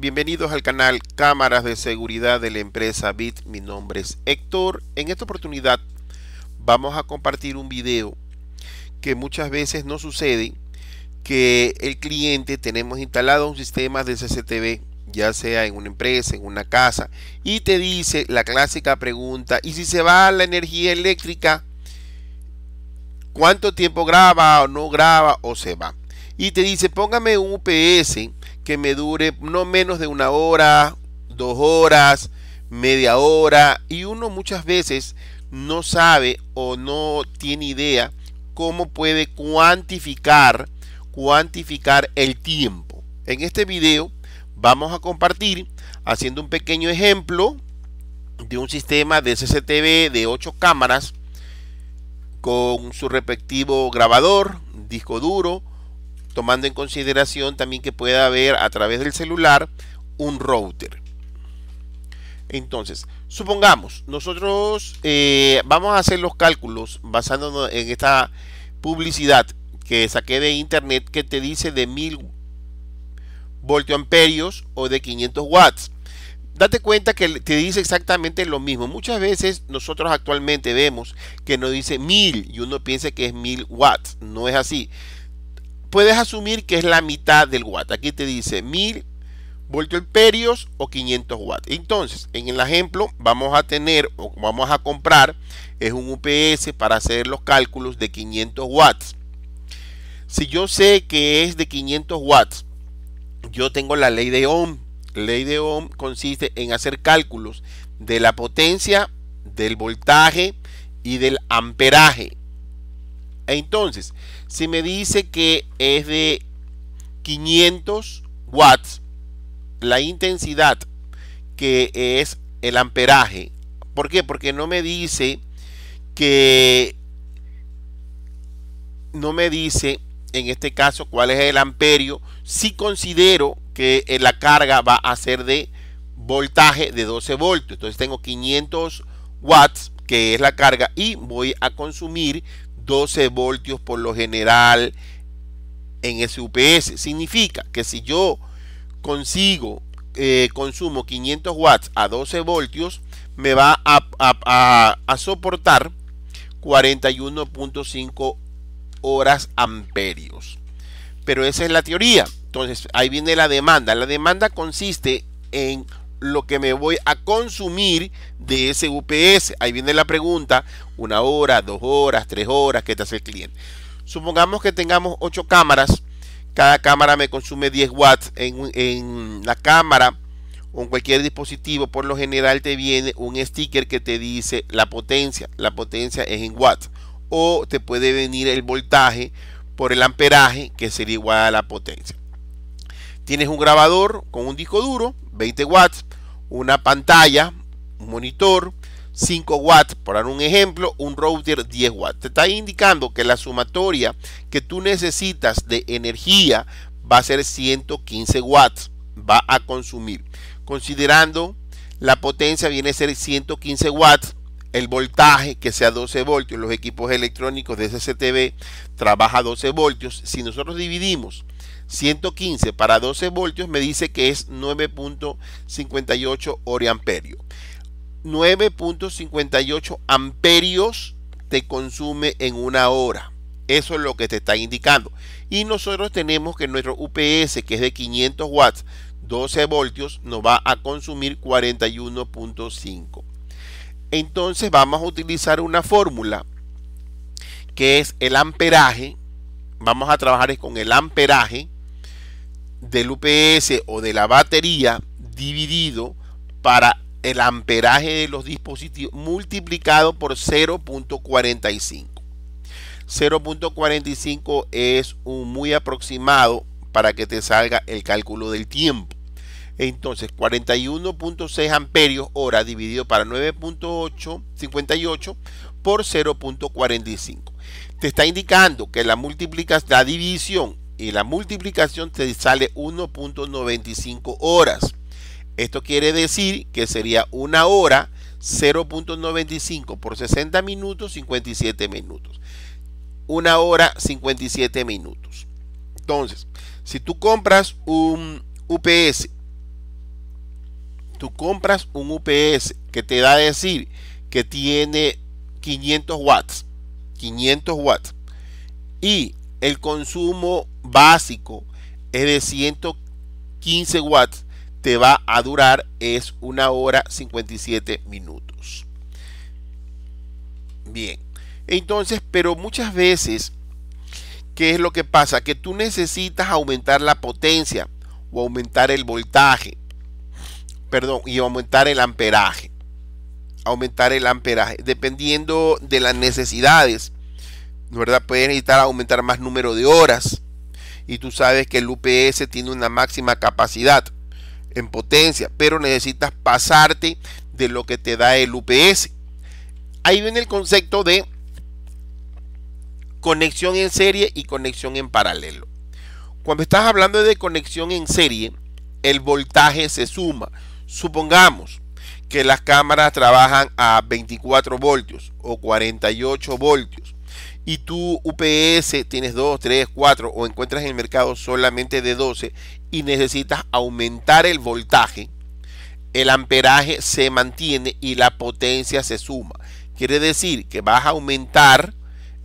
Bienvenidos al canal Cámaras de Seguridad de la empresa BIT. Mi nombre es Héctor. En esta oportunidad vamos a compartir un video que muchas veces no sucede que el cliente tenemos instalado un sistema de CCTV ya sea en una empresa, en una casa, y te dice la clásica pregunta, ¿y si se va la energía eléctrica? ¿Cuánto tiempo graba o no graba o se va? Y te dice, póngame un UPS que me dure no menos de una hora, dos horas, media hora y uno muchas veces no sabe o no tiene idea cómo puede cuantificar cuantificar el tiempo. En este video vamos a compartir haciendo un pequeño ejemplo de un sistema de CCTV de 8 cámaras con su respectivo grabador, disco duro, tomando en consideración también que pueda haber a través del celular un router. Entonces, supongamos, nosotros eh, vamos a hacer los cálculos basándonos en esta publicidad que saqué de internet que te dice de 1000 amperios o de 500 watts. Date cuenta que te dice exactamente lo mismo. Muchas veces nosotros actualmente vemos que nos dice 1000 y uno piensa que es 1000 watts. No es así puedes asumir que es la mitad del watt. Aquí te dice 1000 voltios o 500 watts. Entonces, en el ejemplo vamos a tener o vamos a comprar es un UPS para hacer los cálculos de 500 watts. Si yo sé que es de 500 watts, yo tengo la ley de Ohm. La ley de Ohm consiste en hacer cálculos de la potencia, del voltaje y del amperaje. Entonces, si me dice que es de 500 watts, la intensidad que es el amperaje. ¿Por qué? Porque no me dice que no me dice en este caso cuál es el amperio si considero que eh, la carga va a ser de voltaje de 12 voltios entonces tengo 500 watts que es la carga y voy a consumir 12 voltios por lo general en SUPS. Significa que si yo consigo, eh, consumo 500 watts a 12 voltios, me va a, a soportar 41.5 horas amperios. Pero esa es la teoría. Entonces ahí viene la demanda. La demanda consiste en lo que me voy a consumir de ese UPS. Ahí viene la pregunta, una hora, dos horas, tres horas, ¿qué te hace el cliente? Supongamos que tengamos ocho cámaras, cada cámara me consume 10 watts en, en la cámara o en cualquier dispositivo, por lo general te viene un sticker que te dice la potencia, la potencia es en watts, o te puede venir el voltaje por el amperaje que sería igual a la potencia. Tienes un grabador con un disco duro, 20 watts, una pantalla, un monitor, 5 watts, por dar un ejemplo, un router 10 watts. Te está indicando que la sumatoria que tú necesitas de energía va a ser 115 watts, va a consumir. Considerando la potencia viene a ser 115 watts, el voltaje que sea 12 voltios, los equipos electrónicos de SCTV trabaja 12 voltios. Si nosotros dividimos 115 para 12 voltios me dice que es 9.58 amperio 9.58 amperios te consume en una hora. Eso es lo que te está indicando. Y nosotros tenemos que nuestro UPS, que es de 500 watts, 12 voltios, nos va a consumir 41.5. Entonces vamos a utilizar una fórmula que es el amperaje. Vamos a trabajar con el amperaje del UPS o de la batería dividido para el amperaje de los dispositivos multiplicado por 0.45. 0.45 es un muy aproximado para que te salga el cálculo del tiempo. Entonces, 41.6 amperios hora dividido para 9.858 por 0.45. Te está indicando que la multiplicas la división y la multiplicación te sale 1.95 horas. Esto quiere decir que sería una hora 0.95 por 60 minutos 57 minutos. Una hora 57 minutos. Entonces, si tú compras un UPS, tú compras un UPS que te da a decir que tiene 500 watts, 500 watts, y el consumo básico es de 115 watts, te va a durar es una hora 57 minutos. Bien, entonces, pero muchas veces, ¿qué es lo que pasa? Que tú necesitas aumentar la potencia o aumentar el voltaje, perdón, y aumentar el amperaje, aumentar el amperaje, dependiendo de las necesidades ¿verdad? Puedes necesitar aumentar más número de horas. Y tú sabes que el UPS tiene una máxima capacidad en potencia, pero necesitas pasarte de lo que te da el UPS. Ahí viene el concepto de conexión en serie y conexión en paralelo. Cuando estás hablando de conexión en serie, el voltaje se suma. Supongamos que las cámaras trabajan a 24 voltios o 48 voltios y tu UPS tienes 2, 3, 4 o encuentras en el mercado solamente de 12 y necesitas aumentar el voltaje, el amperaje se mantiene y la potencia se suma. Quiere decir que vas a aumentar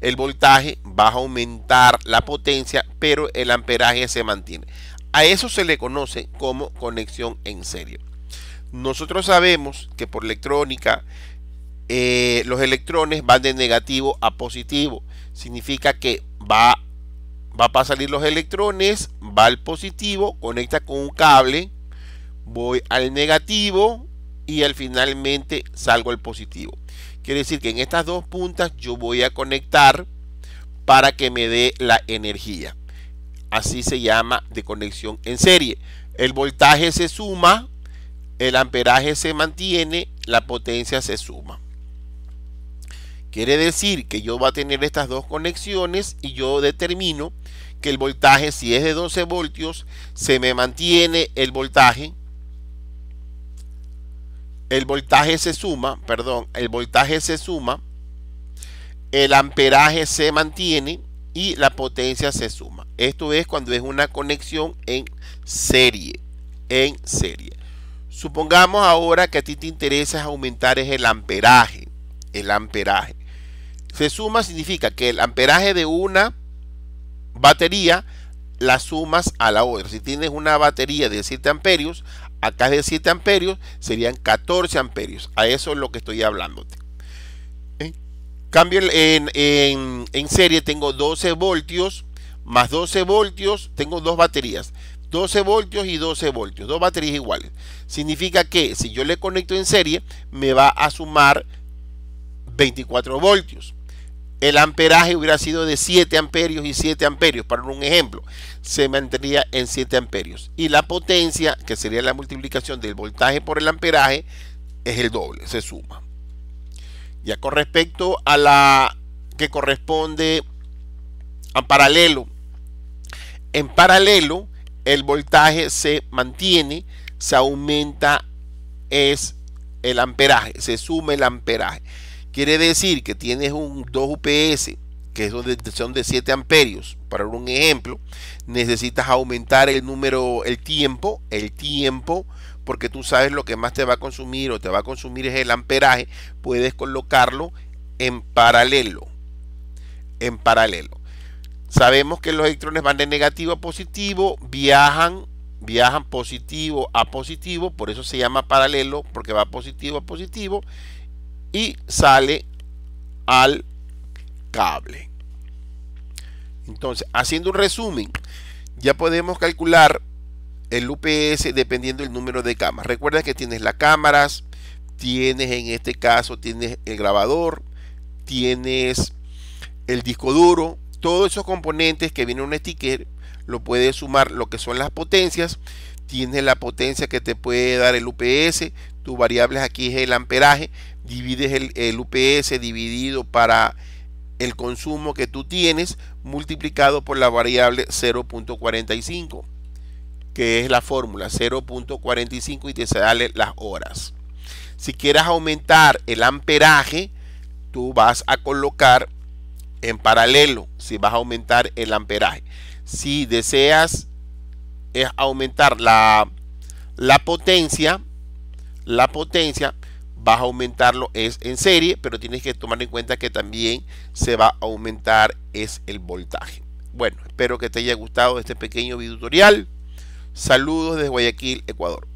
el voltaje, vas a aumentar la potencia, pero el amperaje se mantiene. A eso se le conoce como conexión en serie. Nosotros sabemos que por electrónica eh, los electrones van de negativo a positivo. Significa que va, va a salir los electrones, va al positivo, conecta con un cable, voy al negativo y al finalmente salgo al positivo. Quiere decir que en estas dos puntas yo voy a conectar para que me dé la energía. Así se llama de conexión en serie. El voltaje se suma, el amperaje se mantiene, la potencia se suma. Quiere decir que yo va a tener estas dos conexiones y yo determino que el voltaje, si es de 12 voltios, se me mantiene el voltaje. El voltaje se suma, perdón, el voltaje se suma, el amperaje se mantiene y la potencia se suma. Esto es cuando es una conexión en serie, en serie. Supongamos ahora que a ti te interesa aumentar el amperaje, el amperaje. Se suma significa que el amperaje de una batería la sumas a la otra. Si tienes una batería de 7 amperios, acá de 7 amperios, serían 14 amperios. A eso es lo que estoy hablándote. ¿Eh? Cambio en, en serie, tengo 12 voltios, más 12 voltios, tengo dos baterías. 12 voltios y 12 voltios, dos baterías iguales. Significa que si yo le conecto en serie, me va a sumar 24 voltios el amperaje hubiera sido de 7 amperios y 7 amperios, para un ejemplo, se mantendría en 7 amperios. Y la potencia, que sería la multiplicación del voltaje por el amperaje, es el doble, se suma. Ya con respecto a la que corresponde a paralelo, en paralelo el voltaje se mantiene, se aumenta, es el amperaje, se suma el amperaje. Quiere decir que tienes un 2 UPS, que son de 7 amperios, para un ejemplo, necesitas aumentar el número, el tiempo, el tiempo, porque tú sabes lo que más te va a consumir o te va a consumir es el amperaje, puedes colocarlo en paralelo, en paralelo. Sabemos que los electrones van de negativo a positivo, viajan viajan positivo a positivo, por eso se llama paralelo, porque va positivo a positivo, y sale al cable. Entonces, haciendo un resumen, ya podemos calcular el UPS dependiendo del número de camas Recuerda que tienes las cámaras, tienes en este caso, tienes el grabador, tienes el disco duro, todos esos componentes que viene un sticker, lo puedes sumar lo que son las potencias, tienes la potencia que te puede dar el UPS, tu variables aquí es el amperaje, divides el, UPS dividido para el consumo que tú tienes multiplicado por la variable 0.45 que es la fórmula 0.45 y te sale las horas si quieres aumentar el amperaje tú vas a colocar en paralelo si vas a aumentar el amperaje si deseas eh, aumentar la, la potencia la potencia vas a aumentarlo es en serie, pero tienes que tomar en cuenta que también se va a aumentar es el voltaje. Bueno, espero que te haya gustado este pequeño video tutorial. Saludos desde Guayaquil, Ecuador.